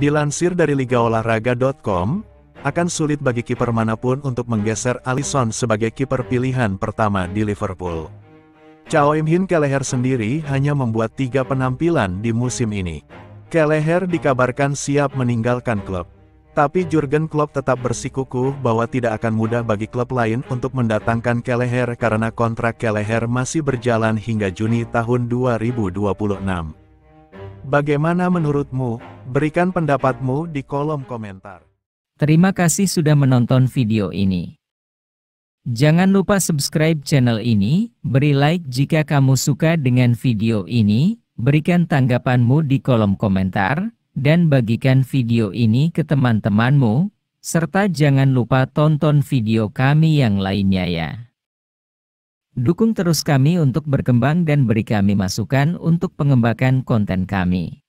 Dilansir dari ligaolahraga.com, akan sulit bagi kiper manapun untuk menggeser Alisson sebagai kiper pilihan pertama di Liverpool. Chao Imhin Keleher sendiri hanya membuat tiga penampilan di musim ini. Keleher dikabarkan siap meninggalkan klub. Tapi Jurgen Klopp tetap bersikukuh bahwa tidak akan mudah bagi klub lain untuk mendatangkan Keleher karena kontrak Keleher masih berjalan hingga Juni tahun 2026. Bagaimana menurutmu, Berikan pendapatmu di kolom komentar. Terima kasih sudah menonton video ini. Jangan lupa subscribe channel ini, beri like jika kamu suka dengan video ini, berikan tanggapanmu di kolom komentar, dan bagikan video ini ke teman-temanmu, serta jangan lupa tonton video kami yang lainnya ya. Dukung terus kami untuk berkembang dan beri kami masukan untuk pengembangan konten kami.